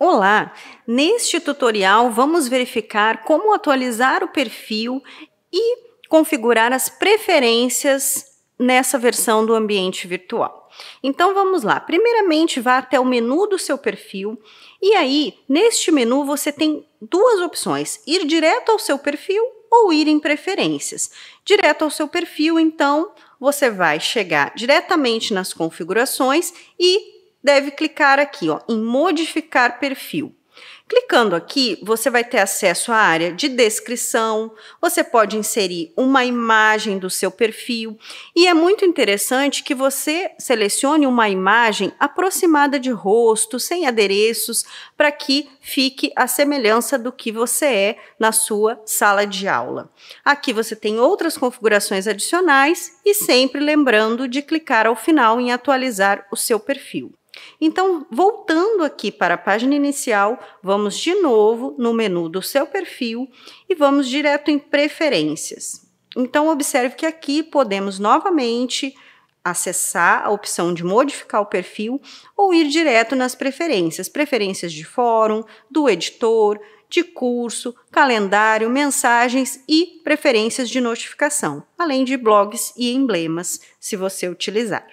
Olá! Neste tutorial vamos verificar como atualizar o perfil e configurar as preferências nessa versão do ambiente virtual. Então vamos lá. Primeiramente vá até o menu do seu perfil e aí neste menu você tem duas opções: ir direto ao seu perfil ou ir em preferências. Direto ao seu perfil, então você vai chegar diretamente nas configurações e deve clicar aqui ó, em modificar perfil. Clicando aqui, você vai ter acesso à área de descrição, você pode inserir uma imagem do seu perfil e é muito interessante que você selecione uma imagem aproximada de rosto, sem adereços, para que fique a semelhança do que você é na sua sala de aula. Aqui você tem outras configurações adicionais e sempre lembrando de clicar ao final em atualizar o seu perfil. Então, voltando aqui para a página inicial, vamos de novo no menu do seu perfil e vamos direto em preferências. Então, observe que aqui podemos novamente acessar a opção de modificar o perfil ou ir direto nas preferências, preferências de fórum, do editor, de curso, calendário, mensagens e preferências de notificação, além de blogs e emblemas, se você utilizar.